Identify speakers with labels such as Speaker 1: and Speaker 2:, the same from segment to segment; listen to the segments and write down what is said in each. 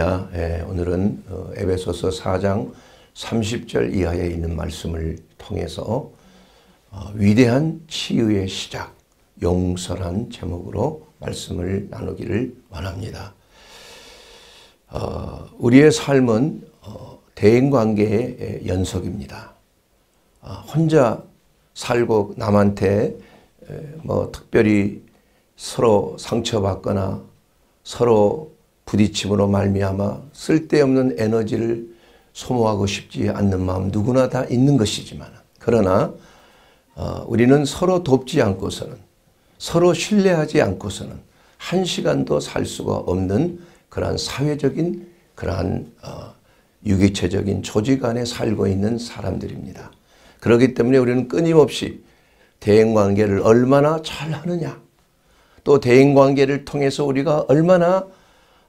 Speaker 1: 야, 예, 오늘은 어, 에베소서 4장 30절 이하에 있는 말씀을 통해서 어, 위대한 치유의 시작, 용서란 제목으로 말씀을 나누기를 원합니다. 어, 우리의 삶은 어, 대인관계의 연속입니다. 아, 혼자 살고 남한테 뭐 특별히 서로 상처받거나 서로 부딪힘으로 말미암아 쓸데없는 에너지를 소모하고 싶지 않는 마음 누구나 다 있는 것이지만 그러나 어, 우리는 서로 돕지 않고서는 서로 신뢰하지 않고서는 한 시간도 살 수가 없는 그러한 사회적인 그러한 어, 유기체적인 조직 안에 살고 있는 사람들입니다. 그렇기 때문에 우리는 끊임없이 대인관계를 얼마나 잘 하느냐 또 대인관계를 통해서 우리가 얼마나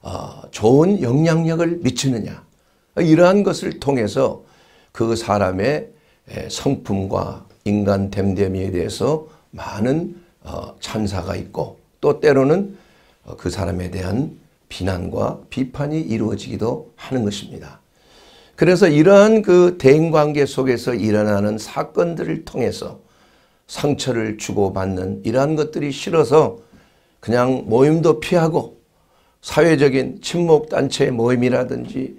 Speaker 1: 아, 좋은 영향력을 미치느냐 이러한 것을 통해서 그 사람의 성품과 인간 됨됨이에 대해서 많은 어, 찬사가 있고 또 때로는 어, 그 사람에 대한 비난과 비판이 이루어지기도 하는 것입니다. 그래서 이러한 그 대인관계 속에서 일어나는 사건들을 통해서 상처를 주고받는 이러한 것들이 싫어서 그냥 모임도 피하고 사회적인 친목 단체의 모임이라든지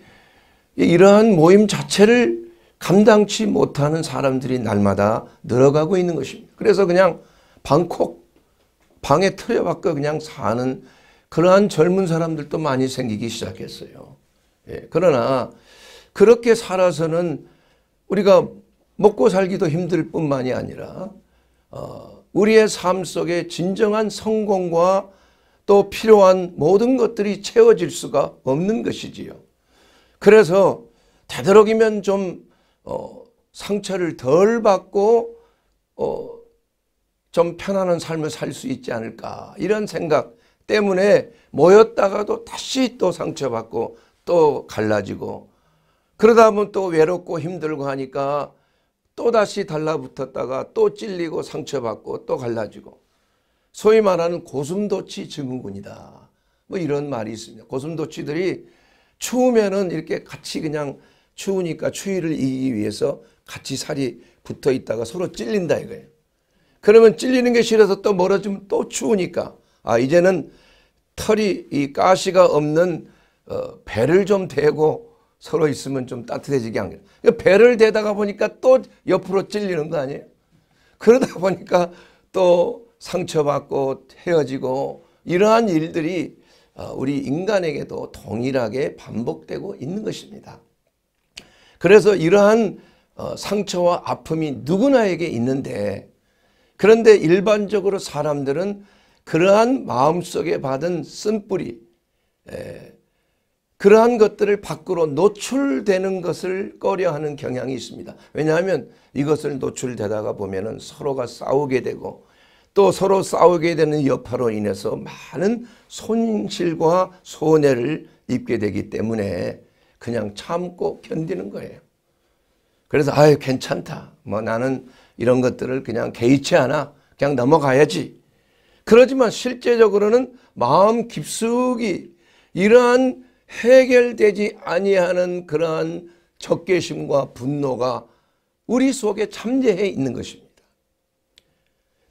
Speaker 1: 이러한 모임 자체를 감당치 못하는 사람들이 날마다 늘어가고 있는 것입니다. 그래서 그냥 방콕 방에 틀어박고 그냥 사는 그러한 젊은 사람들도 많이 생기기 시작했어요. 예, 그러나 그렇게 살아서는 우리가 먹고 살기도 힘들 뿐만이 아니라 어, 우리의 삶 속에 진정한 성공과 또 필요한 모든 것들이 채워질 수가 없는 것이지요. 그래서 되도록이면 좀 어, 상처를 덜 받고 어, 좀 편안한 삶을 살 수 있지 않을까 이런 생각 때문에 모였다가도 다시 또 상처받고 또 갈라지고 그러다 보면 또 외롭고 힘들고 하니까 또다시 달라붙었다가 또 찔리고 상처받고 또 갈라지고 소위 말하는 고슴도치 증후군이다. 뭐 이런 말이 있습니다. 고슴도치들이 추우면은 이렇게 같이 그냥 추우니까 추위를 이기기 위해서 같이 살이 붙어 있다가 서로 찔린다 이거예요. 그러면 찔리는 게 싫어서 또 멀어지면 또 추우니까 아 이제는 털이 이 가시가 없는 어, 배를 좀 대고 서로 있으면 좀 따뜻해지게 한 거예요. 그러니까 배를 대다가 보니까 또 옆으로 찔리는 거 아니에요? 그러다 보니까 또 상처받고 헤어지고 이러한 일들이 어, 우리 인간에게도 동일하게 반복되고 있는 것입니다. 그래서 이러한 어, 상처와 아픔이 누구나에게 있는데 그런데 일반적으로 사람들은 그러한 마음속에 받은 쓴뿌리 그러한 것들을 밖으로 노출되는 것을 꺼려하는 경향이 있습니다. 왜냐하면 이것을 노출되다가 보면 서로가 싸우게 되고 또 서로 싸우게 되는 여파로 인해서 많은 손실과 손해를 입게 되기 때문에 그냥 참고 견디는 거예요. 그래서 아유 괜찮다. 뭐 나는 이런 것들을 그냥 개의치 않아. 그냥 넘어가야지. 그러지만 실제적으로는 마음 깊숙이 이러한 해결되지 아니하는 그러한 적개심과 분노가 우리 속에 잠재해 있는 것입니다.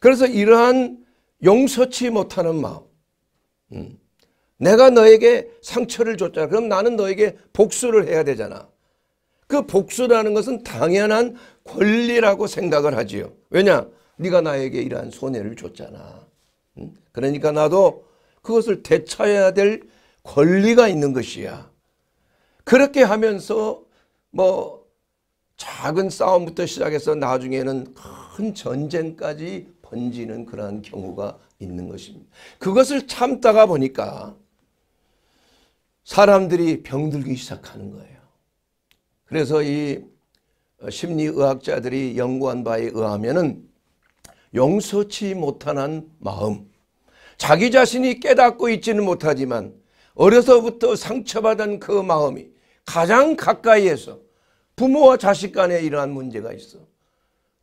Speaker 1: 그래서 이러한 용서치 못하는 마음 음. 내가 너에게 상처를 줬잖아. 그럼 나는 너에게 복수를 해야 되잖아. 그 복수라는 것은 당연한 권리라고 생각을 하지요. 왜냐? 네가 나에게 이러한 손해를 줬잖아. 음? 그러니까 나도 그것을 대처해야될 권리가 있는 것이야. 그렇게 하면서 뭐 작은 싸움부터 시작해서 나중에는 큰 전쟁까지 던지는 그러한 경우가 있는 것입니다. 그것을 참다가 보니까 사람들이 병들기 시작하는 거예요. 그래서 이 어, 심리의학자들이 연구한 바에 의하면은 용서치 못하 마음 자기 자신이 깨닫고 있지는 못하지만 어려서부터 상처받은 그 마음이 가장 가까이에서 부모와 자식 간에 이러한 문제가 있어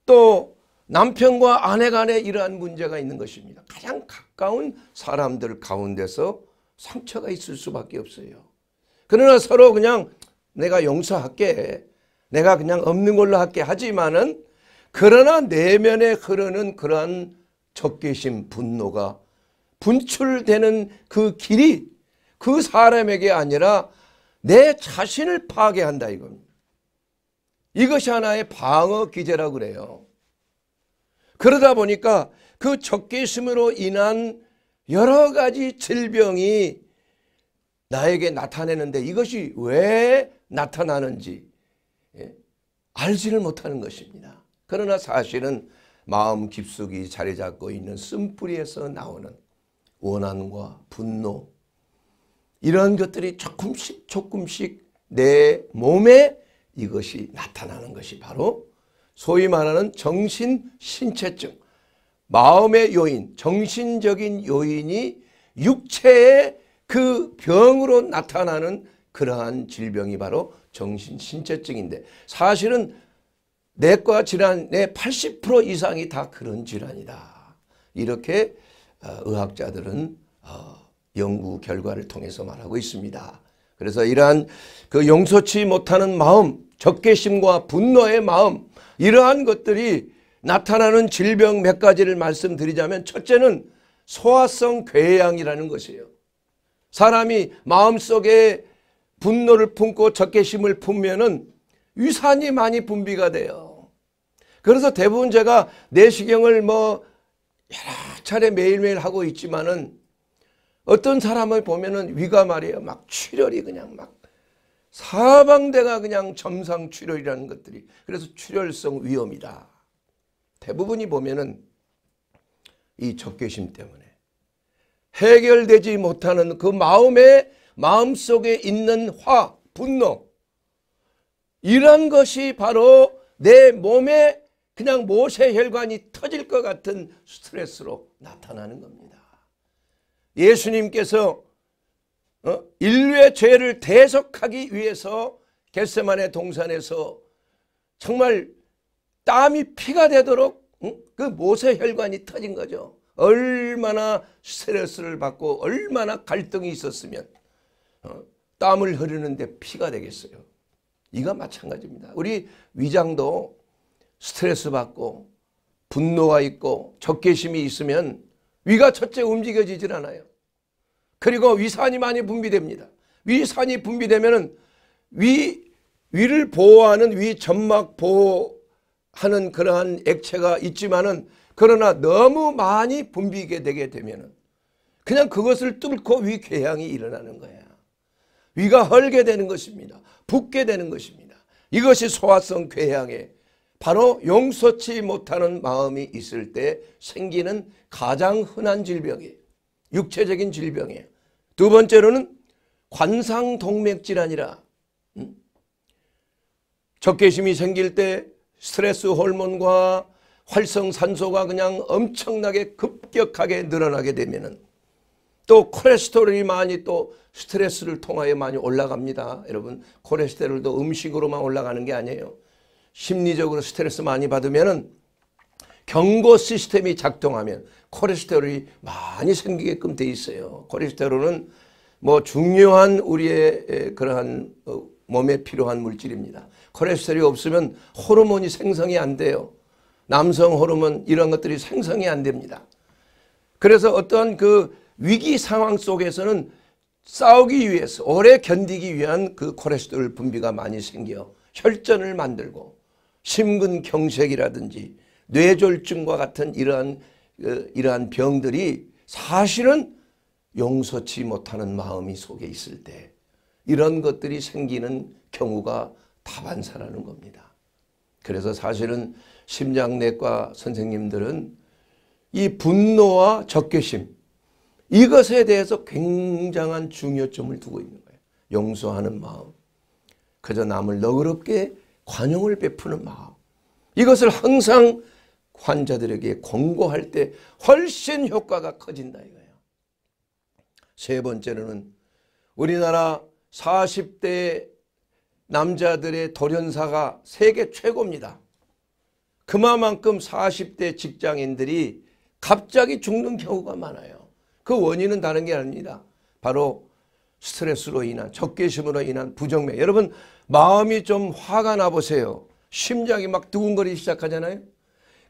Speaker 1: 또 남편과 아내 간에 이러한 문제가 있는 것입니다. 가장 가까운 사람들 가운데서 상처가 있을 수밖에 없어요. 그러나 서로 그냥 내가 용서할게. 내가 그냥 없는 걸로 할게 하지만은 그러나 내면에 흐르는 그러한 적개심 분노가 분출되는 그 길이 그 사람에게 아니라 내 자신을 파괴한다 이겁니다. 이것이 하나의 방어 기제라고 그래요. 그러다 보니까 그적개심으로 인한 여러 가지 질병이 나에게 나타내는데 이것이 왜 나타나는지 예, 알지를 못하는 것입니다. 그러나 사실은 마음 깊숙이 자리 잡고 있는 쓴뿌리에서 나오는 원한과 분노 이런 것들이 조금씩 조금씩 내 몸에 이것이 나타나는 것이 바로 소위 말하는 정신 신체증, 마음의 요인, 정신적인 요인이 육체의 그 병으로 나타나는 그러한 질병이 바로 정신신체증인데 사실은 내과 질환의 80% 이상이 다 그런 질환이다. 이렇게 어, 의학자들은 어, 연구 결과를 통해서 말하고 있습니다. 그래서 이러한 그 용서치 못하는 마음, 적개심과 분노의 마음, 이러한 것들이 나타나는 질병 몇 가지를 말씀드리자면 첫째는 소화성 괴양이라는 것이에요. 사람이 마음속에 분노를 품고 적개심을 품면은 위산이 많이 분비가 돼요. 그래서 대부분 제가 내시경을 뭐 여러 차례 매일매일 하고 있지만은 어떤 사람을 보면은 위가 말이에요. 막 출혈이 그냥 막 사방대가 그냥 점상 출혈이라는 것들이 그래서 출혈성 위험이다. 대부분이 보면은 이 적개심 때문에 해결되지 못하는 그 마음에 마음속에 있는 화, 분노 이런 것이 바로 내 몸에 그냥 모세혈관이 터질 것 같은 스트레스로 나타나는 겁니다. 예수님께서 어? 인류의 죄를 대속하기 위해서 겟세만의 동산에서 정말 땀이 피가 되도록 응? 그 모세 혈관이 터진 거죠. 얼마나 스트레스를 받고 얼마나 갈등이 있었으면 어? 땀을 흐르는데 피가 되겠어요. 이가 마찬가지입니다. 우리 위장도 스트레스 받고 분노가 있고 적개심이 있으면 위가 첫째 움직여지질 않아요. 그리고 위산이 많이 분비됩니다. 위산이 분비되면 위, 위를 보호하는 위 점막 보호하는 그러한 액체가 있지만은 그러나 너무 많이 분비게 되게 되면은 그냥 그것을 뚫고 위궤양이 일어나는 거야. 위가 헐게 되는 것입니다. 붓게 되는 것입니다. 이것이 소화성 궤양에 바로 용서치 못하는 마음이 있을 때 생기는 가장 흔한 질병이 육체적인 질병이에요. 두 번째로는 관상동맥 질환이라 음? 적개심이 생길 때 스트레스 호르몬과 활성산소가 그냥 엄청나게 급격하게 늘어나게 되면은 또 콜레스테롤이 많이 또 스트레스를 통하여 많이 올라갑니다. 여러분 콜레스테롤도 음식으로만 올라가는 게 아니에요. 심리적으로 스트레스 많이 받으면은 경고 시스템이 작동하면 콜레스테롤이 많이 생기게끔 돼 있어요. 콜레스테롤은 뭐 중요한 우리의 그러한 어, 몸에 필요한 물질입니다. 콜레스테롤이 없으면 호르몬이 생성이 안 돼요. 남성 호르몬 이런 것들이 생성이 안 됩니다. 그래서 어떤 그 위기 상황 속에서는 싸우기 위해서 오래 견디기 위한 그 콜레스테롤 분비가 많이 생겨 혈전을 만들고 심근경색이라든지 뇌졸중과 같은 이러한 어, 이러한 병들이 사실은 용서치 못하는 마음이 속에 있을 때 이런 것들이 생기는 경우가 다반사라는 겁니다. 그래서 사실은 심장내과 선생님들은 이 분노와 적개심 이것에 대해서 굉장한 중요점을 두고 있는 거예요. 용서하는 마음. 그저 남을 너그럽게 관용을 베푸는 마음. 이것을 항상 환자들에게 권고할 때 훨씬 효과가 커진다 이거예요. 세 번째로는 우리나라 40대 남자들의 돌연사가 세계 최고입니다. 그만큼 40대 직장인들이 갑자기 죽는 경우가 많아요. 그 원인은 다른 게 아닙니다. 바로 스트레스로 인한 적개심으로 인한 부정맥. 여러분 마음이 좀 화가 나 보세요. 심장이 막 두근거리기 시작하잖아요.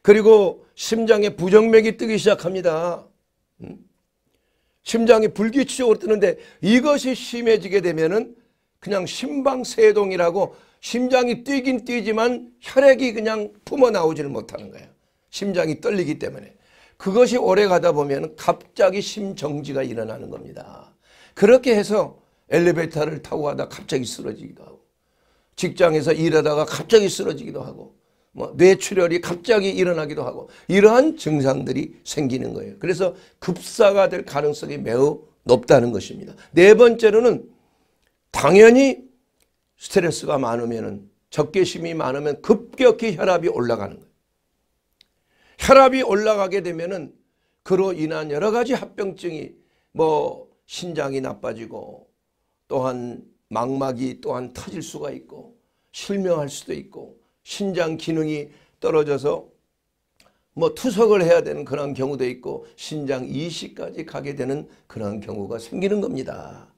Speaker 1: 그리고 심장에 부정맥이 뜨기 시작합니다. 음? 심장이 불규칙적으로 뜨는데 이것이 심해지게 되면은 그냥 심방세동이라고 심장이 뛰긴 뛰지만 혈액이 그냥 품어 나오지를 못하는 거예요. 심장이 떨리기 때문에. 그것이 오래 가다 보면 갑자기 심정지가 일어나는 겁니다. 그렇게 해서 엘리베이터를 타고 가다 갑자기 쓰러지기도 하고 직장에서 일하다가 갑자기 쓰러지기도 하고 뭐 뇌출혈이 갑자기 일어나기도 하고 이러한 증상들이 생기는 거예요. 그래서 급사가 될 가능성이 매우 높다는 것입니다. 네 번째로는 당연히 스트레스가 많으면 적개심이 많으면 급격히 혈압이 올라가는 거예요. 혈압이 올라가게 되면은 그로 인한 여러 가지 합병증이 뭐 신장이 나빠지고 또한 망막이 또한 터질 수가 있고 실명할 수도 있고 신장 기능이 떨어져서 뭐 투석을 해야 되는 그런 경우도 있고 신장 이식까지 가게 되는 그런 경우가 생기는 겁니다.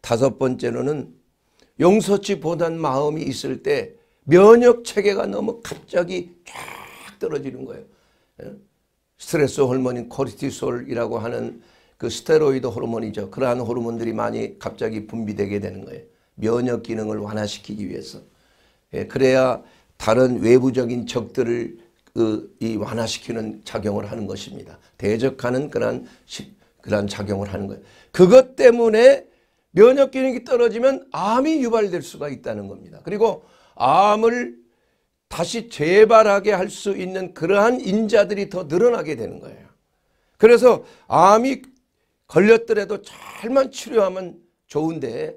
Speaker 1: 다섯 번째로는 용서치 보단 마음이 있을 때 면역 체계가 너무 갑자기 쫙 떨어지는 거예요. 예? 스트레스 호르몬인 코르티솔이라고 하는 그 스테로이드 호르몬이죠. 그러한 호르몬들이 많이 갑자기 분비되게 되는 거예요. 면역 기능을 완화시키기 위해서. 예, 그래야 다른 외부적인 적들을 그, 이 완화시키는 작용을 하는 것입니다. 대적하는 그런 그런 작용을 하는 거예요. 그것 때문에 면역 기능이 떨어지면 암이 유발될 수가 있다는 겁니다. 그리고 암을 다시 재발하게 할 수 있는 그러한 인자들이 더 늘어나게 되는 거예요. 그래서 암이 걸렸더라도 잘만 치료하면 좋은데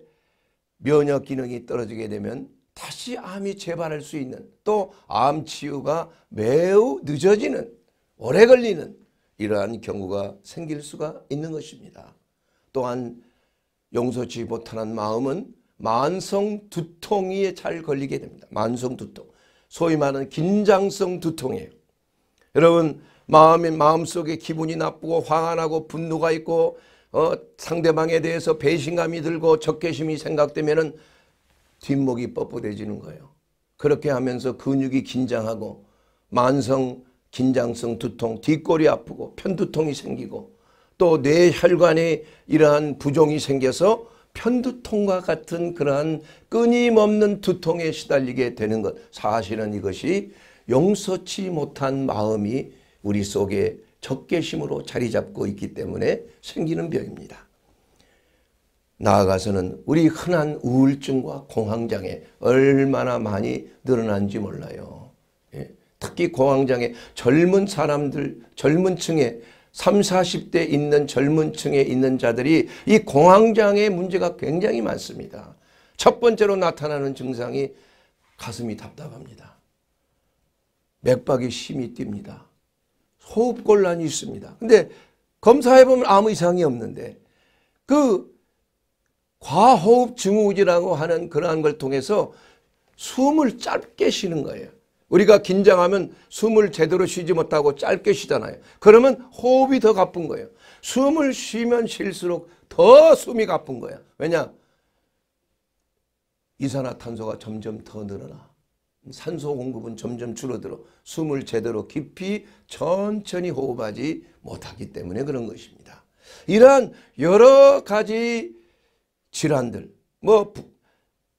Speaker 1: 면역 기능이 떨어지게 되면 다시 암이 재발할 수 있는 또 암 치유가 매우 늦어지는 오래 걸리는 이러한 경우가 생길 수가 있는 것입니다. 또한 용서치 못하는 마음은 만성 두통에 잘 걸리게 됩니다. 만성 두통. 소위 말하는 긴장성 두통이에요. 여러분 마음이 마음속에 기분이 나쁘고 화가 나고 분노가 있고 어, 상대방에 대해서 배신감이 들고 적개심이 생각되면은 뒷목이 뻣뻣해지는 거예요. 그렇게 하면서 근육이 긴장하고 만성 긴장성 두통, 뒷골이 아프고 편두통이 생기고 또 뇌혈관에 이러한 부종이 생겨서 편두통과 같은 그러한 끊임없는 두통에 시달리게 되는 것. 사실은 이것이 용서치 못한 마음이 우리 속에 적개심으로 자리 잡고 있기 때문에 생기는 병입니다. 나아가서는 우리 흔한 우울증과 공황장애 얼마나 많이 늘어난지 몰라요. 예. 특히 공황장애 젊은 사람들 젊은 층에 30, 40대 있는 젊은 층에 있는 자들이 이 공황장애 문제가 굉장히 많습니다. 첫 번째로 나타나는 증상이 가슴이 답답합니다. 맥박이 심히 뜁니다. 호흡곤란이 있습니다. 근데 검사해보면 아무 이상이 없는데 그 과호흡 증후군이라고 하는 그러한 걸 통해서 숨을 짧게 쉬는 거예요. 우리가 긴장하면 숨을 제대로 쉬지 못하고 짧게 쉬잖아요. 그러면 호흡이 더 가쁜 거예요. 숨을 쉬면 쉴수록 더 숨이 가쁜 거예요 왜냐? 이산화탄소가 점점 더 늘어나. 산소 공급은 점점 줄어들어 숨을 제대로 깊이 천천히 호흡하지 못하기 때문에 그런 것입니다. 이러한 여러 가지 질환들 뭐,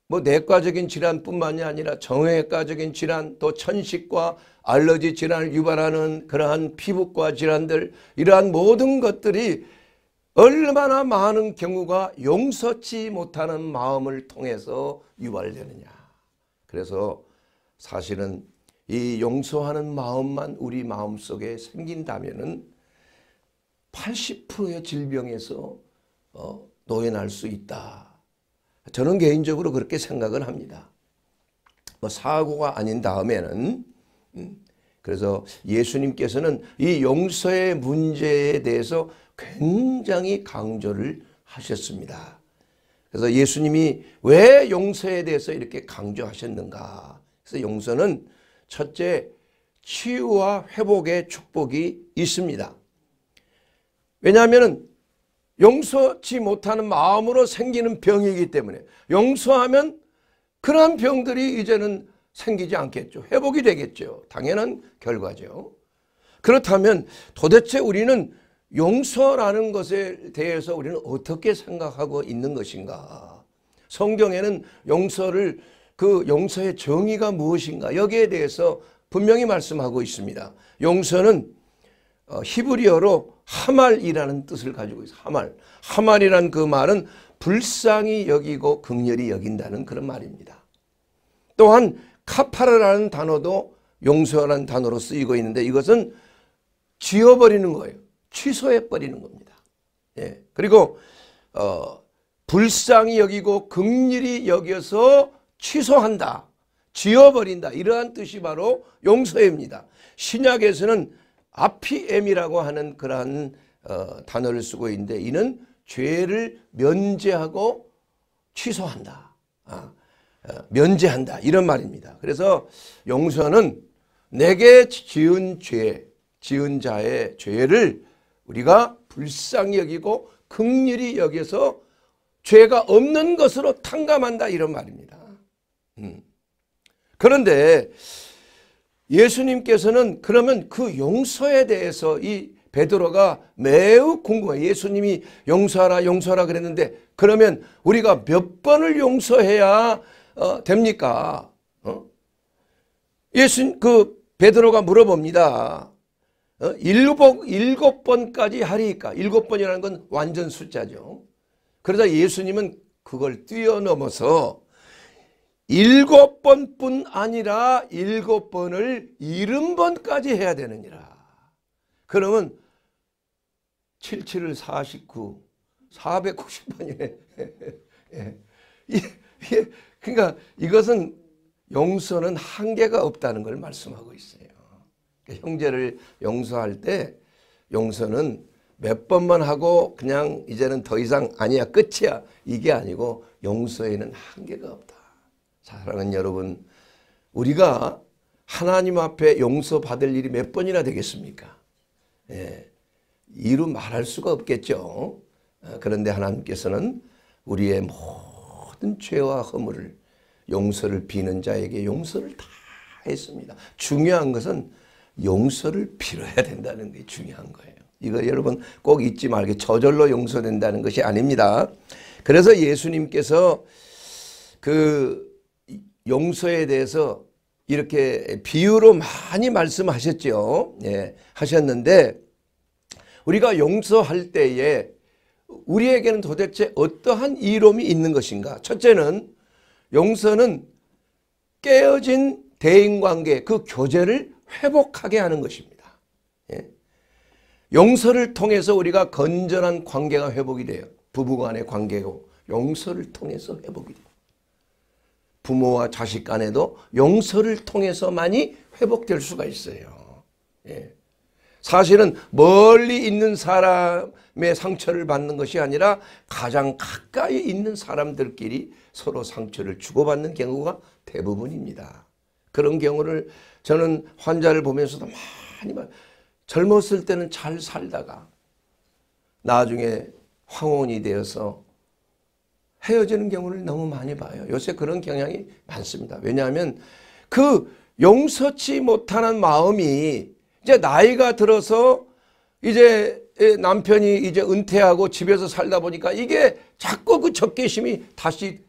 Speaker 1: 뭐 내과적인 질환뿐만이 아니라 정형외과적인 질환 또 천식과 알러지 질환을 유발하는 그러한 피부과 질환들 이러한 모든 것들이 얼마나 많은 경우가 용서치 못하는 마음을 통해서 유발되느냐. 그래서 사실은 이 용서하는 마음만 우리 마음속에 생긴다면 80%의 질병에서 어, 노연할 수 있다. 저는 개인적으로 그렇게 생각을 합니다. 뭐 사고가 아닌 다음에는 음, 그래서 예수님께서는 이 용서의 문제에 대해서 굉장히 강조를 하셨습니다. 그래서 예수님이 왜 용서에 대해서 이렇게 강조하셨는가? 그래서 용서는 첫째 치유와 회복의 축복이 있습니다. 왜냐하면 용서치 못하는 마음으로 생기는 병이기 때문에 용서하면 그러한 병들이 이제는 생기지 않겠죠. 회복이 되겠죠. 당연한 결과죠. 그렇다면 도대체 우리는 용서라는 것에 대해서 우리는 어떻게 생각하고 있는 것인가? 성경에는 용서를 그 용서의 정의가 무엇인가 여기에 대해서 분명히 말씀하고 있습니다. 용서는 어, 히브리어로 하말이라는 뜻을 가지고 있어요. 하말. 하말이란 그 말은 불쌍히 여기고 극렬히 여긴다는 그런 말입니다. 또한 카파르라는 단어도 용서라는 단어로 쓰이고 있는데 이것은 지워버리는 거예요. 취소해버리는 겁니다. 예. 그리고 어, 불쌍히 여기고 극렬히 여겨서 취소한다. 지워버린다. 이러한 뜻이 바로 용서입니다. 신약에서는 아피엠이라고 하는 그러한 어, 단어를 쓰고 있는데 이는 죄를 면제하고 취소한다. 아, 어, 면제한다 이런 말입니다. 그래서 용서는 내게 지은 죄, 지은 자의 죄를 우리가 불쌍히 여기고 극률이 여기서 죄가 없는 것으로 탕감한다 이런 말입니다. 음. 그런데 예수님께서는 그러면 그 용서에 대해서 이 베드로가 매우 궁금해 예수님이 용서하라 용서하라 그랬는데 그러면 우리가 몇 번을 용서해야 어, 됩니까? 어? 예수 그 베드로가 물어봅니다. 어? 일곱, 일곱 번까지 하리까 일곱 번이라는 건 완전 숫자죠. 그러자 예수님은 그걸 뛰어넘어서 일곱 번뿐 아니라 일곱 번을 일흔 번까지 해야 되느니라. 그러면 77을 49, 490번이네. 그러니까 이것은 용서는 한계가 없다는 걸 말씀하고 있어요. 그러니까 형제를 용서할 때 용서는 몇 번만 하고 그냥 이제는 더 이상 아니야 끝이야 이게 아니고 용서에는 한계가 없다. 사랑하는 여러분, 우리가 하나님 앞에 용서받을 일이 몇 번이나 되겠습니까? 예, 이루 말할 수가 없겠죠. 아, 그런데 하나님께서는 우리의 모든 죄와 허물을 용서를 비는 자에게 용서를 다 했습니다. 중요한 것은 용서를 빌어야 된다는 게 중요한 거예요. 이거 여러분 꼭 잊지 말게 저절로 용서된다는 것이 아닙니다. 그래서 예수님께서 그 용서에 대해서 이렇게 비유로 많이 말씀하셨죠. 예, 하셨는데 우리가 용서할 때에 우리에게는 도대체 어떠한 이롬이 있는 것인가? 첫째는 용서는 깨어진 대인관계 그 교제를 회복하게 하는 것입니다. 예. 용서를 통해서 우리가 건전한 관계가 회복이 돼요. 부부간의 관계고 용서를 통해서 회복이 돼요. 부모와 자식 간에도 용서를 통해서 많이 회복될 수가 있어요. 예. 사실은 멀리 있는 사람의 상처를 받는 것이 아니라 가장 가까이 있는 사람들끼리 서로 상처를 주고받는 경우가 대부분입니다. 그런 경우를 저는 환자를 보면서도 많이 말, 젊었을 때는 잘 살다가 나중에 황혼이 되어서 헤어지는 경우를 너무 많이 봐요. 요새 그런 경향이 많습니다. 왜냐하면 그 용서치 못하는 마음이 이제 나이가 들어서 이제 남편이 이제 은퇴하고 집에서 살다 보니까 이게 자꾸 그 적개심이 다시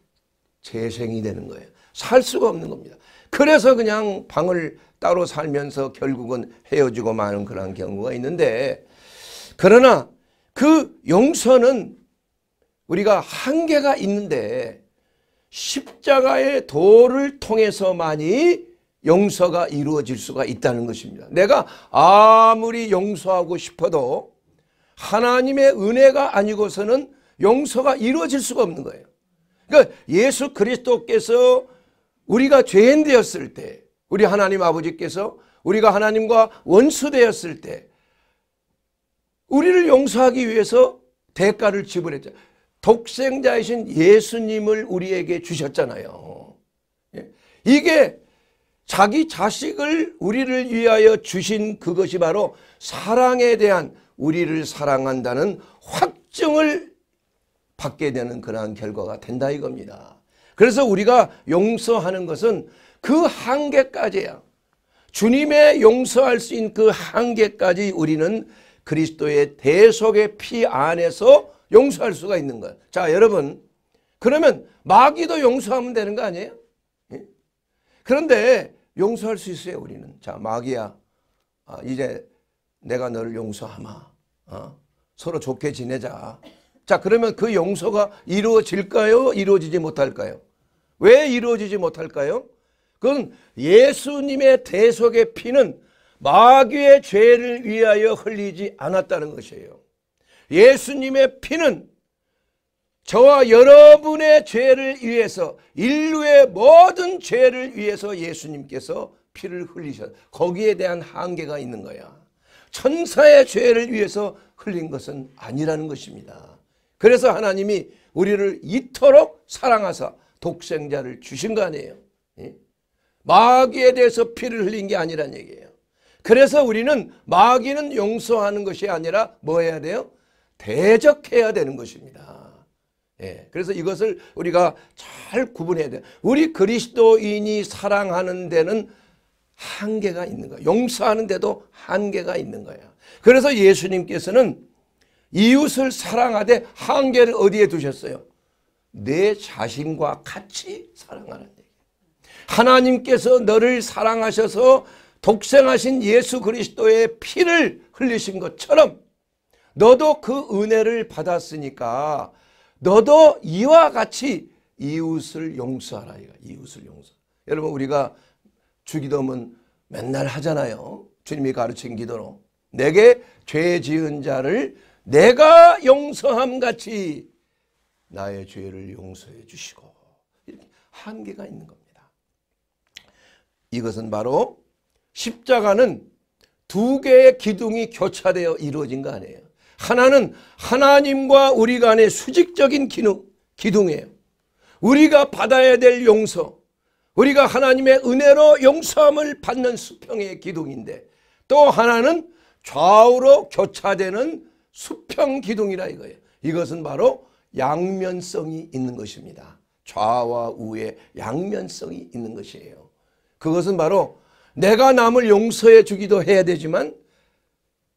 Speaker 1: 재생이 되는 거예요. 살 수가 없는 겁니다. 그래서 그냥 방을 따로 살면서 결국은 헤어지고 마는 그런 경우가 있는데 그러나 그 용서는 우리가 한계가 있는데 십자가의 도를 통해서만이 용서가 이루어질 수가 있다는 것입니다. 내가 아무리 용서하고 싶어도 하나님의 은혜가 아니고서는 용서가 이루어질 수가 없는 거예요. 그러니까 예수 그리스도께서 우리가 죄인 되었을 때 우리 하나님 아버지께서 우리가 하나님과 원수 되었을 때 우리를 용서하기 위해서 대가를 지불했죠. 독생자이신 예수님을 우리에게 주셨잖아요. 예? 이게 자기 자식을 우리를 위하여 주신 그것이 바로 사랑에 대한 우리를 사랑한다는 확증을 받게 되는 그러한 결과가 된다 이겁니다. 그래서 우리가 용서하는 것은 그 한계까지야. 주님의 용서할 수 있는 그 한계까지 우리는 그리스도의 대속의 피 안에서 용서할 수가 있는 거예요. 자 여러분 그러면 마귀도 용서하면 되는 거 아니에요? 예? 그런데 용서할 수 있어요 우리는. 자 마귀야 아, 이제 내가 너를 용서하마. 어? 서로 좋게 지내자. 자 그러면 그 용서가 이루어질까요? 이루어지지 못할까요? 왜 이루어지지 못할까요? 그건 예수님의 대속의 피는 마귀의 죄를 위하여 흘리지 않았다는 것이에요. 예수님의 피는 저와 여러분의 죄를 위해서 인류의 모든 죄를 위해서 예수님께서 피를 흘리셨 거기에 대한 한계가 있는 거야. 천사의 죄를 위해서 흘린 것은 아니라는 것입니다. 그래서 하나님이 우리를 이토록 사랑하사 독생자를 주신 거 아니에요. 예? 마귀에 대해서 피를 흘린 게아니라는 얘기예요. 그래서 우리는 마귀는 용서하는 것이 아니라 뭐 해야 돼요? 대적해야 되는 것입니다. 예, 그래서 이것을 우리가 잘 구분해야 돼. 우리 그리스도인이 사랑하는 데는 한계가 있는 거야. 용서하는 데도 한계가 있는 거야. 그래서 예수님께서는 이웃을 사랑하되 한계를 어디에 두셨어요? 내 자신과 같이 사랑하는 얘기. 하나님께서 너를 사랑하셔서 독생하신 예수 그리스도의 피를 흘리신 것처럼 너도 그 은혜를 받았으니까 너도 이와 같이 이웃을 용서하라 이거 이웃을 용서. 여러분 우리가 주기도문 맨날 하잖아요. 주님이 가르친 기도로 내게 죄 지은 자를 내가 용서함 같이 나의 죄를 용서해 주시고 이렇게 한계가 있는 겁니다. 이것은 바로 십자가는 두 개의 기둥이 교차되어 이루어진 거 아니에요. 하나는 하나님과 우리 간의 수직적인 기능, 기둥이에요. 우리가 받아야 될 용서, 우리가 하나님의 은혜로 용서함을 받는 수평의 기둥인데 또 하나는 좌우로 교차되는 수평 기둥이라 이거예요. 이것은 바로 양면성이 있는 것입니다. 좌와 우의 양면성이 있는 것이에요. 그것은 바로 내가 남을 용서해 주기도 해야 되지만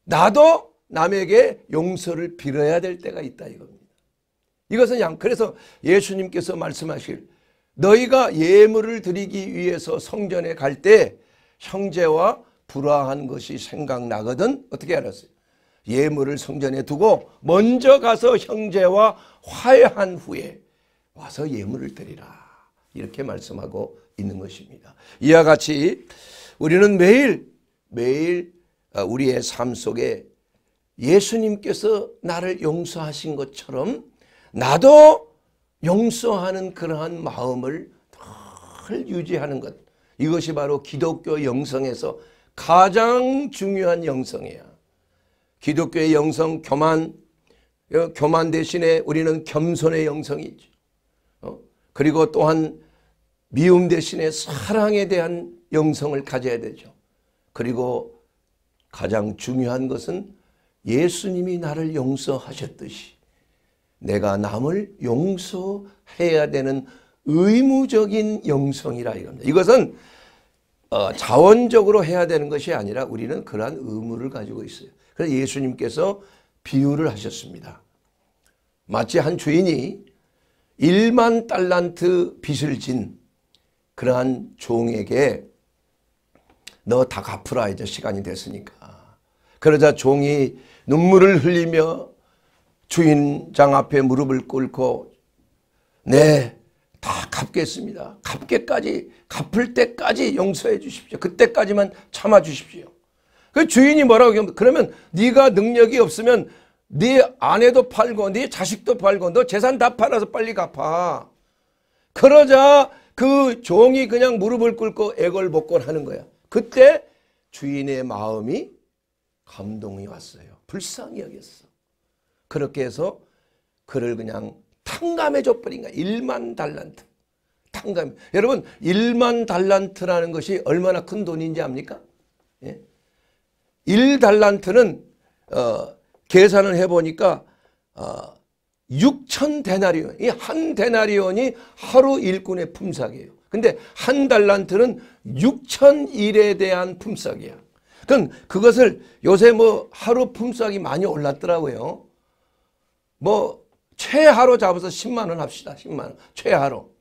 Speaker 1: 나도 남에게 용서를 빌어야 될 때가 있다 이겁니다. 이것은 양 그래서 예수님께서 말씀하실 너희가 예물을 드리기 위해서 성전에 갈 때 형제와 불화한 것이 생각나거든 어떻게 알았어요? 예물을 성전에 두고 먼저 가서 형제와 화해한 후에 와서 예물을 드리라 이렇게 말씀하고 있는 것입니다. 이와 같이 우리는 매일 매일 어, 우리의 삶 속에 예수님께서 나를 용서하신 것처럼 나도 용서하는 그러한 마음을 늘 유지하는 것. 이것이 바로 기독교 영성에서 가장 중요한 영성이야. 기독교의 영성 교만, 어, 교만 대신에 우리는 겸손의 영성이죠. 어? 그리고 또한 미움 대신에 사랑에 대한 영성을 가져야 되죠. 그리고 가장 중요한 것은 예수님이 나를 용서하셨듯이 내가 남을 용서해야 되는 의무적인 영성이라 이겁니다. 이것은 어, 자원적으로 해야 되는 것이 아니라 우리는 그러한 의무를 가지고 있어요. 그래서 예수님께서 비유를 하셨습니다. 마치 한 주인이 1만 달란트 빚을 진 그러한 종에게 너 다 갚으라 이제 시간이 됐으니까. 그러자 종이 눈물을 흘리며 주인장 앞에 무릎을 꿇고 네, 다 갚겠습니다. 갚게까지 갚을 때까지 용서해 주십시오. 그때까지만 참아 주십시오. 그 주인이 뭐라고 하면 그러면 네가 능력이 없으면 네 아내도 팔고 네 자식도 팔고 너 재산 다 팔아서 빨리 갚아. 그러자 그 종이 그냥 무릎을 꿇고 애걸복걸 하는 거야. 그때 주인의 마음이 감동이 왔어요. 불쌍히 여겼어. 그렇게 해서 그를 그냥 탕감해 줘버린 거야. 1만 달란트. 탕감. 여러분 1만 달란트라는 것이 얼마나 큰 돈인지 압니까? 예? 1달란트는 어, 계산을 해보니까 어, 6천 데나리온. 이한 데나리온이 하루 일꾼의 품삯이에요. 근데 한 달란트는 6천 일에 대한 품삯이야. 그럼 그러니까 그것을 요새 뭐 하루 품삯이 많이 올랐더라고요. 뭐 최하로 잡아서 10만 원 합시다. 10만 원. 최하로.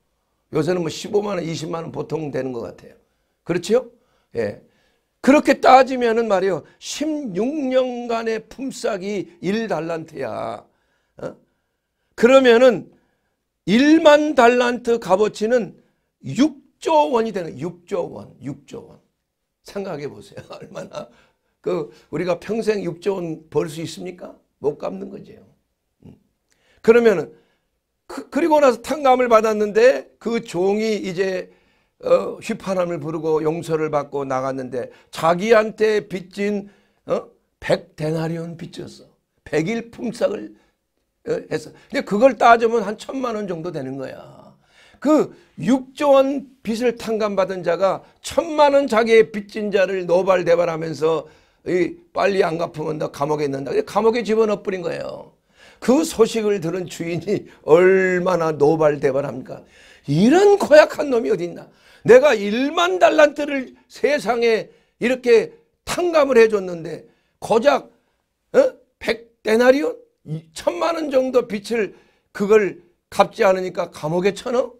Speaker 1: 요새는 뭐 15만 원, 20만 원 보통 되는 것 같아요. 그렇죠? 예. 그렇게 따지면은 말이요. 16년간의 품삯이 1달란트야. 어? 그러면은 1만 달란트 값어치는 6조 원이 되는 6조 원. 6조 원. 생각해 보세요. 얼마나 그 우리가 평생 6조 원 벌 수 있습니까? 못 갚는 거지 음. 그러면은 그, 리고 나서 탕감을 받았는데 그 종이 이제 어, 휘파람을 부르고 용서를 받고 나갔는데 자기한테 빚진 어? 100데나리온 빚졌어. 100일 품삯을 어, 해서 근데 그걸 따지면 한 천만 원 정도 되는 거야. 그 6조 원 빚을 탕감받은 자가 천만 원 자기의 빚진 자를 노발대발하면서 이 빨리 안 갚으면 너 감옥에 있는다 감옥에 집어넣어 뿌린 거예요. 그 소식을 들은 주인이 얼마나 노발대발합니까? 이런 고약한 놈이 어딨나. 내가 1만 달란트를 세상에 이렇게 탕감을 해줬는데 고작 어? 100데나리온? 천만 원 정도 빚을 그걸 갚지 않으니까 감옥에 쳐넣어?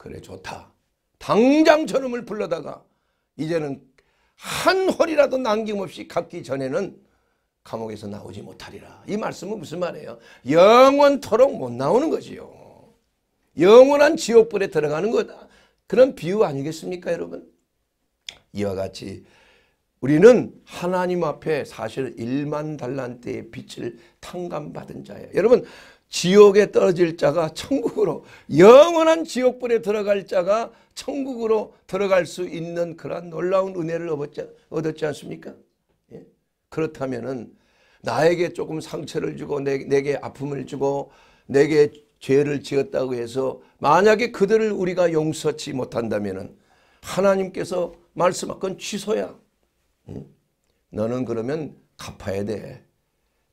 Speaker 1: 그래 좋다. 당장 저놈을 불러다가 이제는 한 홀이라도 남김없이 갚기 전에는 감옥에서 나오지 못하리라. 이 말씀은 무슨 말이에요? 영원토록 못 나오는 거지요. 영원한 지옥불에 들어가는 거다. 그런 비유 아니겠습니까 여러분? 이와 같이 우리는 하나님 앞에 사실 1만 달란트의 빛을 탕감받은 자예요. 여러분 지옥에 떨어질 자가 천국으로 영원한 지옥불에 들어갈 자가 천국으로 들어갈 수 있는 그러한 놀라운 은혜를 얻었지, 얻었지 않습니까? 예? 그렇다면은 나에게 조금 상처를 주고 내, 내게 아픔을 주고 내게 죄를 지었다고 해서 만약에 그들을 우리가 용서치 못한다면은 하나님께서 말씀한 건 취소야. 응? 너는 그러면 갚아야 돼.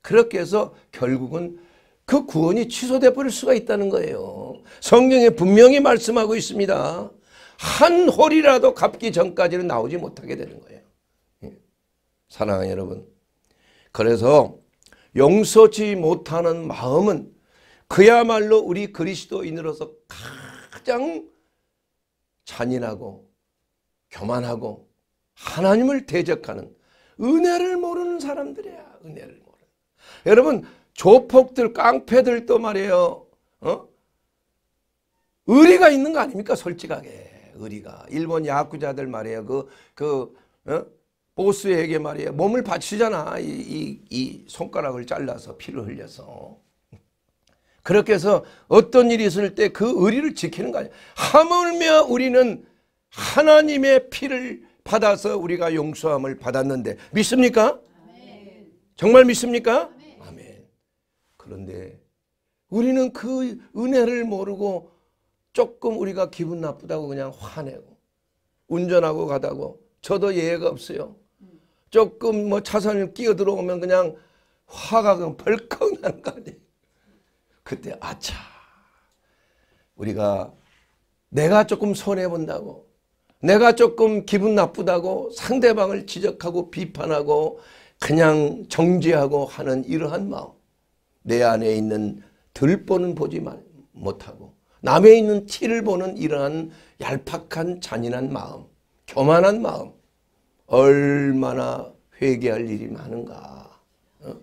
Speaker 1: 그렇게 해서 결국은 그 구원이 취소돼 버릴 수가 있다는 거예요. 성경에 분명히 말씀하고 있습니다. 한 홀이라도 갚기 전까지는 나오지 못하게 되는 거예요. 예. 사랑하는 여러분 그래서 용서치 못하는 마음은 그야말로 우리 그리스도인으로서 가장 잔인하고 교만하고 하나님을 대적하는 은혜를 모르는 사람들이야. 은혜를 모르는. 여러분 조폭들 깡패들 또 말이에요. 어? 의리가 있는 거 아닙니까 솔직하게 의리가 일본 야구자들 말이에요 그 그, 어? 보스에게 말이에요 몸을 바치잖아 이, 이, 이 손가락을 잘라서 피를 흘려서 그렇게 해서 어떤 일이 있을 때 그 의리를 지키는 거 아니야 하물며 우리는 하나님의 피를 받아서 우리가 용서함을 받았는데 믿습니까? 정말 믿습니까? 그런데 우리는 그 은혜를 모르고 조금 우리가 기분 나쁘다고 그냥 화내고 운전하고 가다고 저도 예외가 없어요. 조금 뭐 차선을 끼어 들어오면 그냥 화가 그냥 벌컥 나는 거 아니에요. 그때 아차 우리가 내가 조금 손해본다고 내가 조금 기분 나쁘다고 상대방을 지적하고 비판하고 그냥 정죄하고 하는 이러한 마음 내 안에 있는 들보는 보지 못하고 남에 있는 티를 보는 이러한 얄팍한 잔인한 마음 교만한 마음 얼마나 회개할 일이 많은가 어?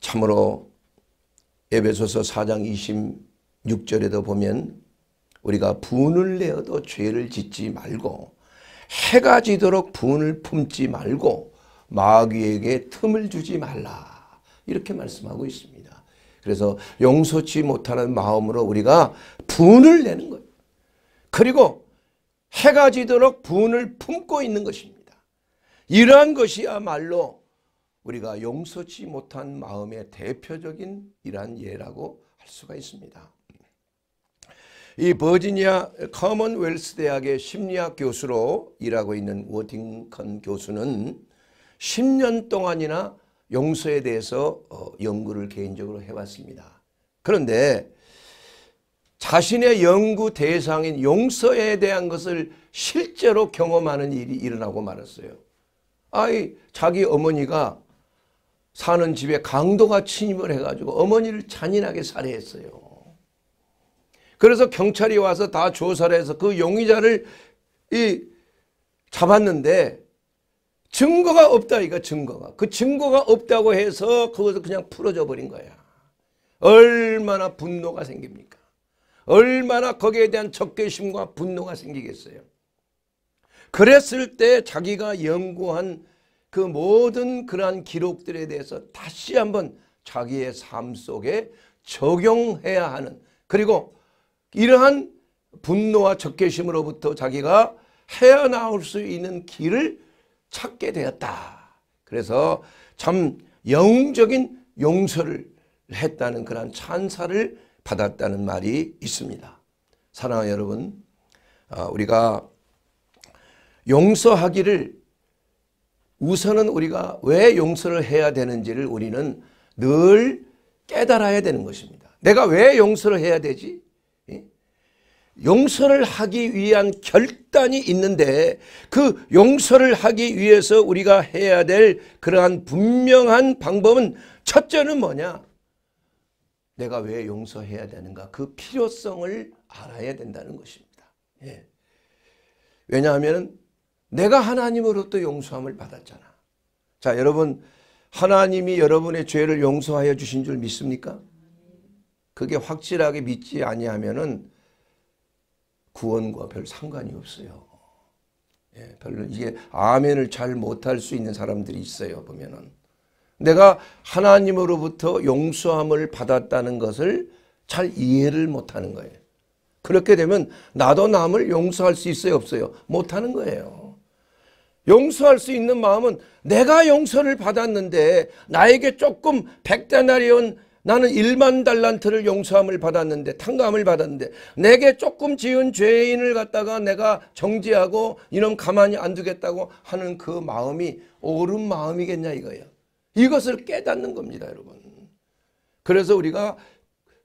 Speaker 1: 참으로 에베소서 4장 26절에도 보면 우리가 분을 내어도 죄를 짓지 말고 해가 지도록 분을 품지 말고 마귀에게 틈을 주지 말라 이렇게 말씀하고 있습니다. 그래서 용서치 못하는 마음으로 우리가 분을 내는 거예요. 그리고 해가 지도록 분을 품고 있는 것입니다. 이러한 것이야말로 우리가 용서치 못한 마음의 대표적인 이러한 예라고 할 수가 있습니다. 이 버지니아 커먼웰스 대학의 심리학 교수로 일하고 있는 워팅컨 교수는 10년 동안이나 용서에 대해서 어, 연구를 개인적으로 해봤습니다. 그런데 자신의 연구 대상인 용서에 대한 것을 실제로 경험하는 일이 일어나고 말았어요. 아이 자기 어머니가 사는 집에 강도가 침입을 해가지고 어머니를 잔인하게 살해했어요. 그래서 경찰이 와서 다 조사를 해서 그 용의자를 이 잡았는데 증거가 없다 이거 증거가. 그 증거가 없다고 해서 그것을 그냥 풀어져 버린 거야. 얼마나 분노가 생깁니까? 얼마나 거기에 대한 적개심과 분노가 생기겠어요. 그랬을 때 자기가 연구한 그 모든 그러한 기록들에 대해서 다시 한번 자기의 삶 속에 적용해야 하는 그리고 이러한 분노와 적개심으로부터 자기가 헤어나올 수 있는 길을 찾게 되었다. 그래서 참 영웅적인 용서를 했다는 그러한 찬사를 받았다는 말이 있습니다. 사랑하는 여러분, 어, 우리가 용서하기를 우선은 우리가 왜 용서를 해야 되는지를 우리는 늘 깨달아야 되는 것입니다. 내가 왜 용서를 해야 되지? 용서를 하기 위한 결단이 있는데 그 용서를 하기 위해서 우리가 해야 될 그러한 분명한 방법은 첫째는 뭐냐? 내가 왜 용서해야 되는가? 그 필요성을 알아야 된다는 것입니다. 예. 왜냐하면 내가 하나님으로부터 용서함을 받았잖아. 자 여러분 하나님이 여러분의 죄를 용서하여 주신 줄 믿습니까? 그게 확실하게 믿지 아니하면은 구원과 별 상관이 없어요. 예, 별로 이게 아멘을 잘 못할 수 있는 사람들이 있어요. 보면은 내가 하나님으로부터 용서함을 받았다는 것을 잘 이해를 못하는 거예요. 그렇게 되면 나도 남을 용서할 수 있어요 없어요? 못하는 거예요. 용서할 수 있는 마음은 내가 용서를 받았는데 나에게 조금 백대나리온 나는 1만 달란트를 용서함을 받았는데 탕감을 받았는데 내게 조금 지은 죄인을 갖다가 내가 정지하고 이놈 가만히 안 두겠다고 하는 그 마음이 옳은 마음이겠냐 이거예요. 이것을 깨닫는 겁니다 여러분. 그래서 우리가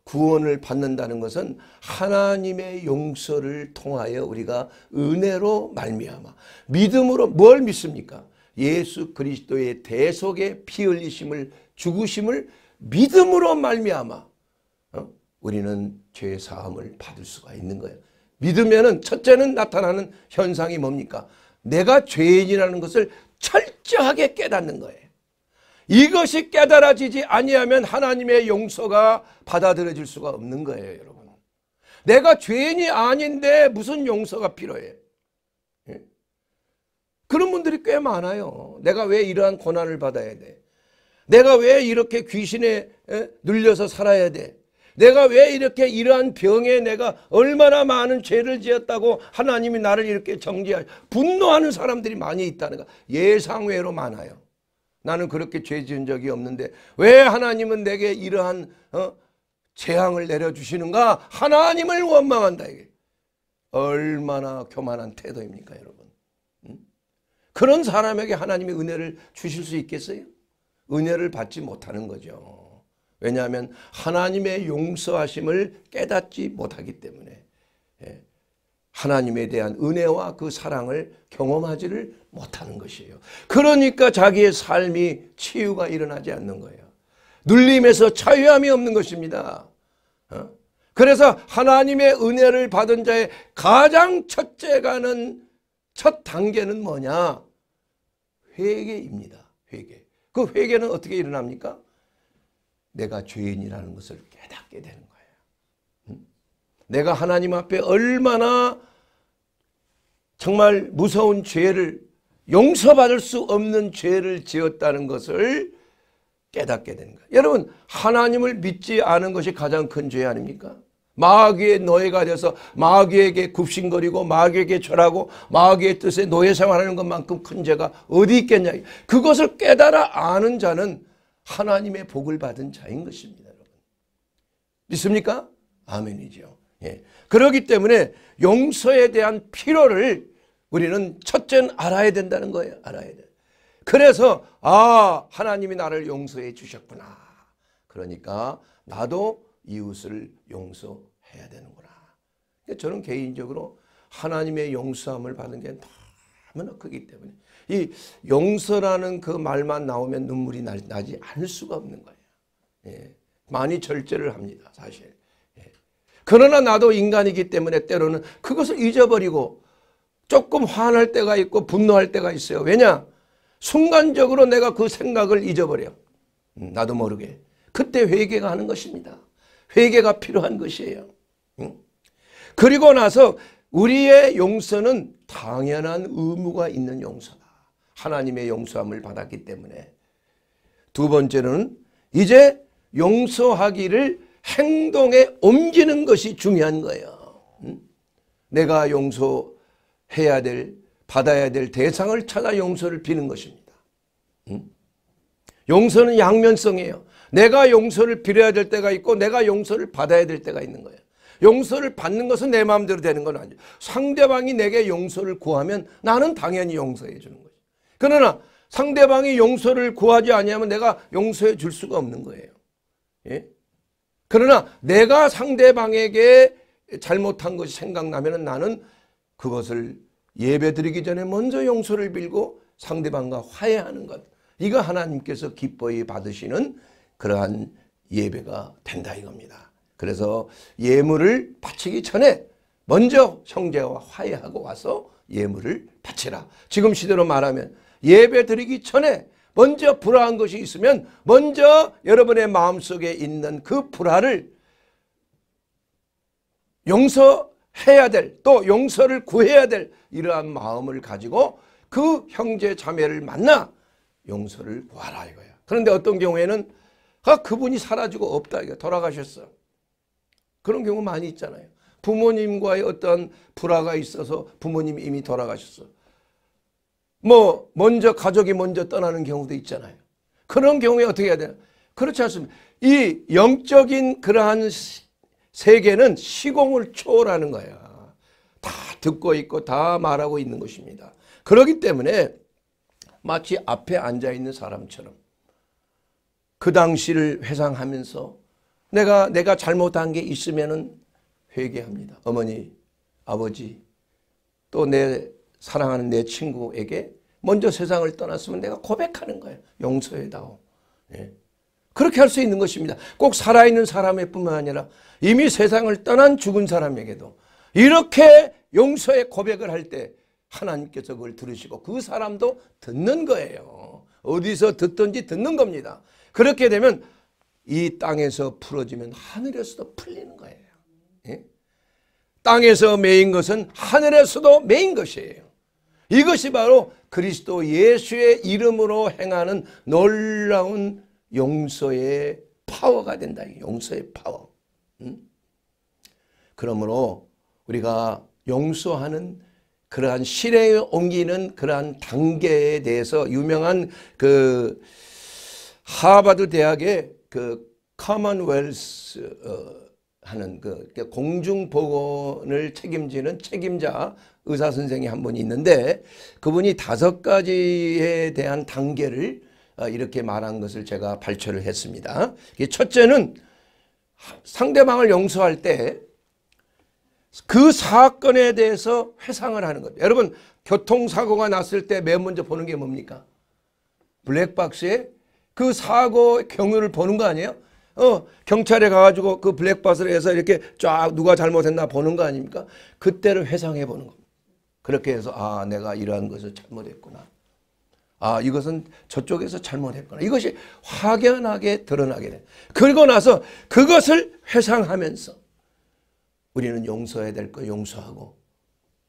Speaker 1: 구원을 받는다는 것은 하나님의 용서를 통하여 우리가 은혜로 말미암아 믿음으로 뭘 믿습니까? 예수 그리스도의 대속의 피 흘리심을 죽으심을 믿음으로 말미암아 어? 우리는 죄의 사함을 받을 수가 있는 거예요. 믿으면은 첫째는 나타나는 현상이 뭡니까? 내가 죄인이라는 것을 철저하게 깨닫는 거예요. 이것이 깨달아지지 아니하면 하나님의 용서가 받아들여질 수가 없는 거예요, 여러분. 내가 죄인이 아닌데 무슨 용서가 필요해? 예? 그런 분들이 꽤 많아요. 내가 왜 이러한 고난을 받아야 돼? 내가 왜 이렇게 귀신에 눌려서 살아야 돼? 내가 왜 이렇게 이러한 병에 내가 얼마나 많은 죄를 지었다고 하나님이 나를 이렇게 정죄하 분노하는 사람들이 많이 있다는 거 예상외로 많아요. 나는 그렇게 죄 지은 적이 없는데 왜 하나님은 내게 이러한 어? 재앙을 내려주시는가? 하나님을 원망한다. 이게. 얼마나 교만한 태도입니까 여러분. 음? 그런 사람에게 하나님의 은혜를 주실 수 있겠어요? 은혜를 받지 못하는 거죠. 왜냐하면 하나님의 용서하심을 깨닫지 못하기 때문에 예, 하나님에 대한 은혜와 그 사랑을 경험하지를 못하는 것이에요. 그러니까 자기의 삶이 치유가 일어나지 않는 거예요. 눌림에서 자유함이 없는 것입니다. 어? 그래서 하나님의 은혜를 받은 자의 가장 첫째 가는 첫 단계는 뭐냐? 회개입니다. 회개. 그 회개는 어떻게 일어납니까? 내가 죄인이라는 것을 깨닫게 되는 거예요. 내가 하나님 앞에 얼마나 정말 무서운 죄를 용서받을 수 없는 죄를 지었다는 것을 깨닫게 되는 거예요. 여러분 하나님을 믿지 않은 것이 가장 큰 죄 아닙니까? 마귀의 노예가 돼서 마귀에게 굽신거리고 마귀에게 절하고 마귀의 뜻에 노예 생활하는 것만큼 큰 죄가 어디 있겠냐. 그것을 깨달아 아는 자는 하나님의 복을 받은 자인 것입니다. 여러분. 믿습니까? 아멘이죠. 예. 그러기 때문에 용서에 대한 필요를 우리는 첫째는 알아야 된다는 거예요. 알아야 돼. 그래서 아 하나님이 나를 용서해 주셨구나. 그러니까 나도 이웃을 용서해야 되는구나. 그러니까 저는 개인적으로 하나님의 용서함을 받은 게 너무나 크기 때문에 이 용서라는 그 말만 나오면 눈물이 나, 지 않을 수가 없는 거예요. 예. 많이 절제를 합니다. 사실. 예. 그러나 나도 인간이기 때문에 때로는 그것을 잊어버리고 조금 화날 때가 있고 분노할 때가 있어요. 왜냐? 순간적으로 내가 그 생각을 잊어버려. 음, 나도 모르게. 그때 회개가 하는 것입니다. 회개가 필요한 것이에요. 그리고 나서 우리의 용서는 당연한 의무가 있는 용서다. 하나님의 용서함을 받았기 때문에. 두 번째는 이제 용서하기를 행동에 옮기는 것이 중요한 거예요. 내가 용서해야 될, 받아야 될 대상을 찾아 용서를 비는 것입니다. 용서는 양면성이에요. 내가 용서를 빌어야 될 때가 있고 내가 용서를 받아야 될 때가 있는 거예요. 용서를 받는 것은 내 마음대로 되는 건 아니죠. 상대방이 내게 용서를 구하면 나는 당연히 용서해 주는 거죠. 그러나 상대방이 용서를 구하지 아니면 내가 용서해 줄 수가 없는 거예요. 예? 그러나 내가 상대방에게 잘못한 것이 생각나면 나는 그것을 예배드리기 전에 먼저 용서를 빌고 상대방과 화해하는 것. 이거 하나님께서 기뻐히 받으시는 그러한 예배가 된다 이겁니다. 그래서 예물을 바치기 전에 먼저 형제와 화해하고 와서 예물을 바치라. 지금 시대로 말하면 예배 드리기 전에 먼저 불화한 것이 있으면 먼저 여러분의 마음속에 있는 그 불화를 용서해야 될 또 용서를 구해야 될 이러한 마음을 가지고 그 형제 자매를 만나 용서를 구하라 이거예 그런데 어떤 경우에는 아, 그분이 사라지고 없다. 돌아가셨어. 그런 경우 많이 있잖아요. 부모님과의 어떤 불화가 있어서 부모님이 이미 돌아가셨어. 뭐 먼저 가족이 먼저 떠나는 경우도 있잖아요. 그런 경우에 어떻게 해야 되나? 그렇지 않습니다. 이 영적인 그러한 세계는 시공을 초월하는 거야. 다 듣고 있고 다 말하고 있는 것입니다. 그렇기 때문에 마치 앞에 앉아 있는 사람처럼 그 당시를 회상하면서 내가 내가 잘못한 게 있으면은 회개합니다. 어머니, 아버지, 또 내 사랑하는 내 친구에게 먼저 세상을 떠났으면 내가 고백하는 거예요. 용서해다오. 예. 그렇게 할 수 있는 것입니다. 꼭 살아있는 사람에 뿐만 아니라 이미 세상을 떠난 죽은 사람에게도 이렇게 용서의 고백을 할 때 하나님께서 그걸 들으시고 그 사람도 듣는 거예요. 어디서 듣든지 듣는 겁니다. 그렇게 되면 이 땅에서 풀어지면 하늘에서도 풀리는 거예요. 예? 땅에서 매인 것은 하늘에서도 매인 것이에요. 이것이 바로 그리스도 예수의 이름으로 행하는 놀라운 용서의 파워가 된다. 용서의 파워. 음? 그러므로 우리가 용서하는 그러한 실행에 옮기는 그러한 단계에 대해서 유명한 그 하버드 대학의 그 커먼웰스 어, 하는 그 공중보건을 책임지는 책임자 의사 선생이 한 분이 있는데 그분이 다섯 가지에 대한 단계를 어, 이렇게 말한 것을 제가 발췌를 했습니다. 첫째는 상대방을 용서할 때 그 사건에 대해서 회상을 하는 겁니다. 여러분 교통사고가 났을 때 맨 먼저 보는 게 뭡니까? 블랙박스에 그 사고 경우를 보는 거 아니에요? 어, 경찰에 가가지고 그블랙박스 해서 이렇게 쫙 누가 잘못했나 보는 거 아닙니까? 그때를 회상해 보는 겁니다. 그렇게 해서 아 내가 이러한 것을 잘못했구나. 아 이것은 저쪽에서 잘못했구나. 이것이 확연하게 드러나게 돼. 그리고 나서 그것을 회상하면서 우리는 용서해야 될 거 용서하고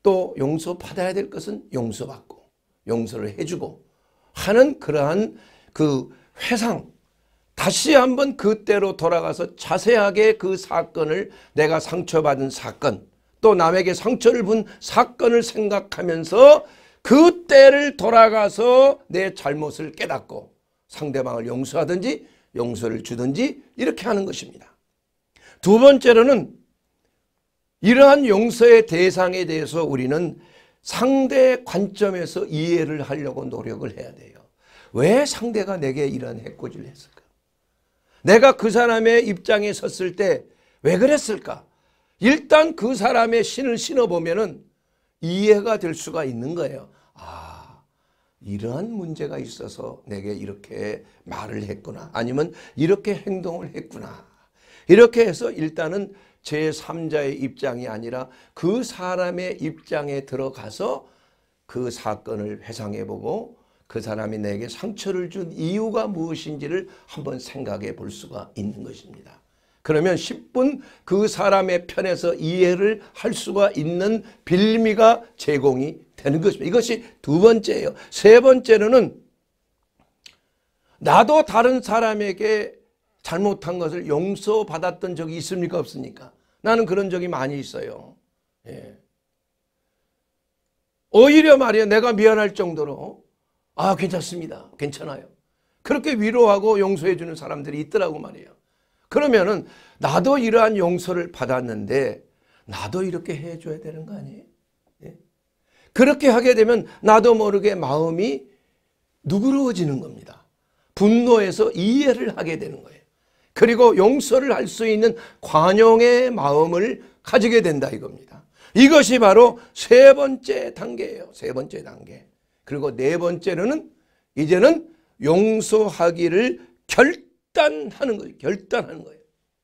Speaker 1: 또 용서받아야 될 것은 용서받고 용서를 해주고 하는 그러한 그 회상 다시 한번 그때로 돌아가서 자세하게 그 사건을 내가 상처받은 사건 또 남에게 상처를 본 사건을 생각하면서 그때를 돌아가서 내 잘못을 깨닫고 상대방을 용서하든지 용서를 주든지 이렇게 하는 것입니다. 두 번째로는 이러한 용서의 대상에 대해서 우리는 상대 관점에서 이해를 하려고 노력을 해야 돼요. 왜 상대가 내게 이런 해코지를 했을까? 내가 그 사람의 입장에 섰을 때 왜 그랬을까? 일단 그 사람의 신을 신어보면 이해가 될 수가 있는 거예요. 아 이러한 문제가 있어서 내게 이렇게 말을 했구나. 아니면 이렇게 행동을 했구나. 이렇게 해서 일단은 제3자의 입장이 아니라 그 사람의 입장에 들어가서 그 사건을 회상해보고 그 사람이 내게 상처를 준 이유가 무엇인지를 한번 생각해 볼 수가 있는 것입니다. 그러면 10분 그 사람의 편에서 이해를 할 수가 있는 빌미가 제공이 되는 것입니다. 이것이 두 번째예요. 세 번째로는 나도 다른 사람에게 잘못한 것을 용서받았던 적이 있습니까? 없습니까? 나는 그런 적이 많이 있어요. 예. 오히려 말이에요. 내가 미안할 정도로 아 괜찮습니다. 괜찮아요. 그렇게 위로하고 용서해 주는 사람들이 있더라고 말이에요. 그러면은 나도 이러한 용서를 받았는데 나도 이렇게 해줘야 되는 거 아니에요? 예? 그렇게 하게 되면 나도 모르게 마음이 누그러워지는 겁니다. 분노에서 이해를 하게 되는 거예요. 그리고 용서를 할 수 있는 관용의 마음을 가지게 된다 이겁니다. 이것이 바로 세 번째 단계예요. 세 번째 단계. 그리고 네 번째로는 이제는 용서하기를 결단하는 거예요. 결단하는 거예요.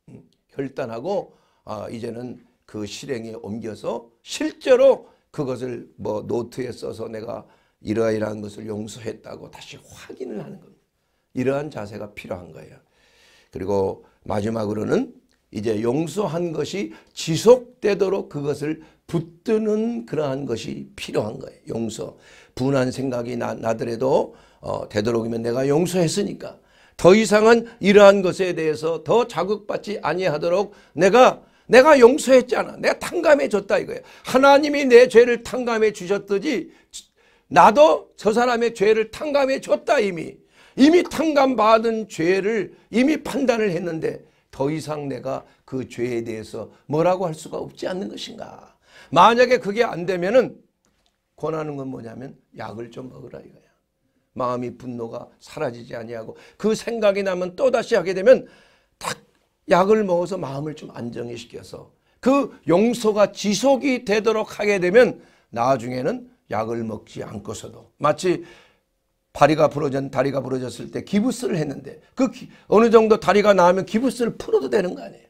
Speaker 1: 음, 결단하고 아, 이제는 그 실행에 옮겨서 실제로 그것을 뭐 노트에 써서 내가 이러이러한 것을 용서했다고 다시 확인을 하는 겁니다. 이러한 자세가 필요한 거예요. 그리고 마지막으로는 이제 용서한 것이 지속되도록 그것을 붙드는 그러한 것이 필요한 거예요. 용서. 분한 생각이 나, 나더라도 어, 되도록이면 내가 용서했으니까 더 이상은 이러한 것에 대해서 더 자극받지 아니하도록 내가 내가 용서했잖아. 내가 탕감해 줬다 이거예요. 하나님이 내 죄를 탕감해 주셨듯이 나도 저 사람의 죄를 탕감해 줬다 이미. 이미 탕감받은 죄를 이미 판단을 했는데 더 이상 내가 그 죄에 대해서 뭐라고 할 수가 없지 않는 것인가. 만약에 그게 안 되면은 권하는 건 뭐냐면 약을 좀 먹으라 이거야. 마음이 분노가 사라지지 아니하고 그 생각이 나면 또다시 하게 되면 딱 약을 먹어서 마음을 좀 안정시켜서 그 용서가 지속이 되도록 하게 되면 나중에는 약을 먹지 않고서도 마치 다리가 부러진 다리가 부러졌을 때 기부스를 했는데 그 기, 어느 정도 다리가 나으면 기부스를 풀어도 되는 거 아니에요.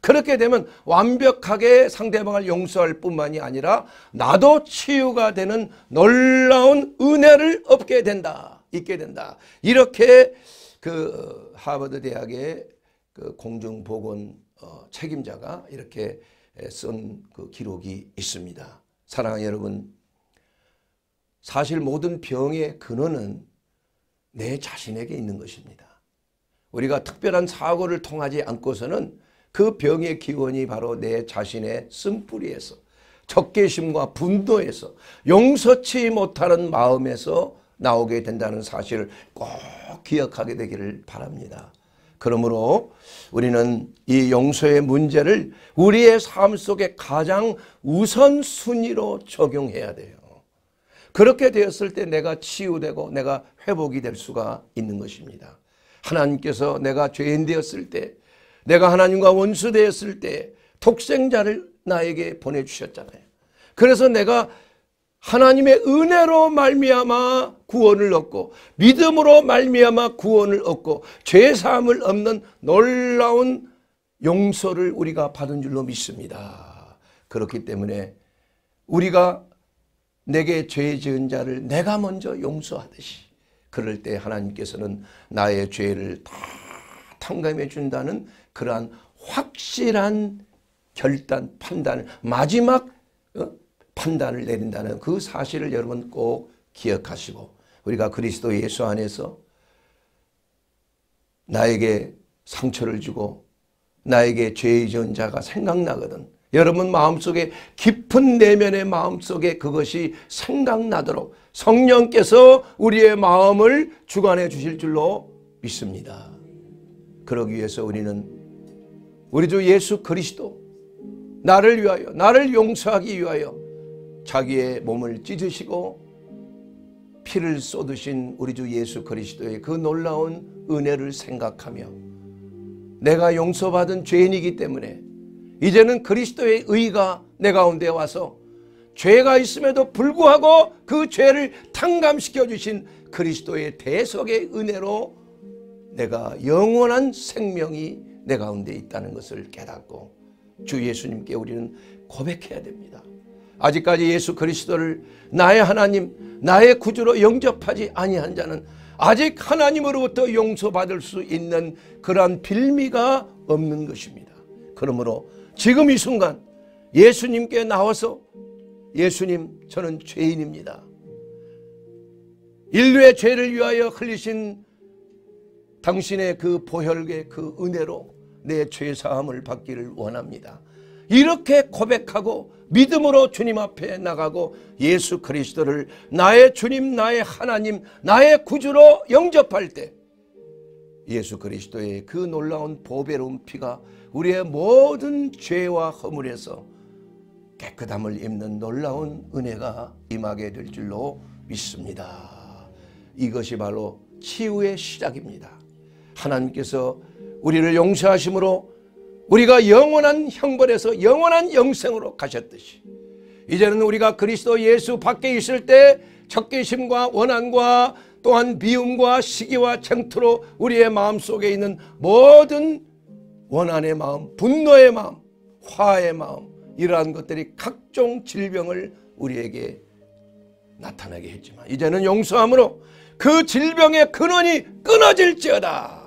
Speaker 1: 그렇게 되면 완벽하게 상대방을 용서할 뿐만이 아니라 나도 치유가 되는 놀라운 은혜를 얻게 된다. 있게 된다. 이렇게 그 하버드 대학의 그 공중보건 어, 책임자가 이렇게 쓴 그 기록이 있습니다. 사랑하는 여러분 사실 모든 병의 근원은 내 자신에게 있는 것입니다. 우리가 특별한 사고를 통하지 않고서는 그 병의 기원이 바로 내 자신의 쓴뿌리에서 적개심과 분노에서 용서치 못하는 마음에서 나오게 된다는 사실을 꼭 기억하게 되기를 바랍니다. 그러므로 우리는 이 용서의 문제를 우리의 삶 속에 가장 우선순위로 적용해야 돼요. 그렇게 되었을 때 내가 치유되고 내가 회복이 될 수가 있는 것입니다. 하나님께서 내가 죄인 되었을 때 내가 하나님과 원수되었을 때 독생자를 나에게 보내주셨잖아요. 그래서 내가 하나님의 은혜로 말미암아 구원을 얻고 믿음으로 말미암아 구원을 얻고 죄 사함을 얻는 놀라운 용서를 우리가 받은 줄로 믿습니다. 그렇기 때문에 우리가 내게 죄 지은 자를 내가 먼저 용서하듯이 그럴 때 하나님께서는 나의 죄를 다 탕감해 준다는 그러한 확실한 결단, 판단을 마지막 어? 판단을 내린다는 그 사실을 여러분 꼭 기억하시고 우리가 그리스도 예수 안에서 나에게 상처를 주고 나에게 죄의 전자가 생각나거든 여러분 마음속에 깊은 내면의 마음속에 그것이 생각나도록 성령께서 우리의 마음을 주관해 주실 줄로 믿습니다. 그러기 위해서 우리는 우리 주 예수 그리스도 나를 위하여 나를 용서하기 위하여 자기의 몸을 찢으시고 피를 쏟으신 우리 주 예수 그리스도의 그 놀라운 은혜를 생각하며 내가 용서받은 죄인이기 때문에 이제는 그리스도의 의가 내 가운데 와서 죄가 있음에도 불구하고 그 죄를 탕감시켜 주신 그리스도의 대속의 은혜로 내가 영원한 생명이 내 가운데 있다는 것을 깨닫고 주 예수님께 우리는 고백해야 됩니다. 아직까지 예수 그리스도를 나의 하나님, 나의 구주로 영접하지 아니한 자는 아직 하나님으로부터 용서받을 수 있는 그러한 빌미가 없는 것입니다. 그러므로 지금 이 순간 예수님께 나와서 예수님 저는 죄인입니다. 인류의 죄를 위하여 흘리신 당신의 그 보혈의 그 은혜로 내 죄사함을 받기를 원합니다. 이렇게 고백하고 믿음으로 주님 앞에 나가고 예수 그리스도를 나의 주님, 나의 하나님, 나의 구주로 영접할 때 예수 그리스도의 그 놀라운 보배로운 피가 우리의 모든 죄와 허물에서 깨끗함을 입는 놀라운 은혜가 임하게 될 줄로 믿습니다. 이것이 바로 치유의 시작입니다. 하나님께서 우리를 용서하심으로 우리가 영원한 형벌에서 영원한 영생으로 가셨듯이 이제는 우리가 그리스도 예수 밖에 있을 때 적개심과 원한과 또한 미움과 시기와 쟁투로 우리의 마음속에 있는 모든 원한의 마음, 분노의 마음, 화의 마음 이러한 것들이 각종 질병을 우리에게 나타나게 했지만 이제는 용서함으로 그 질병의 근원이 끊어질지어다.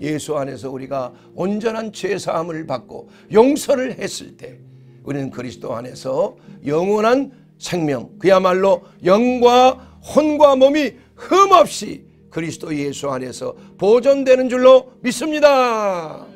Speaker 1: 예수 안에서 우리가 온전한 죄사함을 받고 용서를 했을 때 우리는 그리스도 안에서 영원한 생명 그야말로 영과 혼과 몸이 흠없이 그리스도 예수 안에서 보존되는 줄로 믿습니다.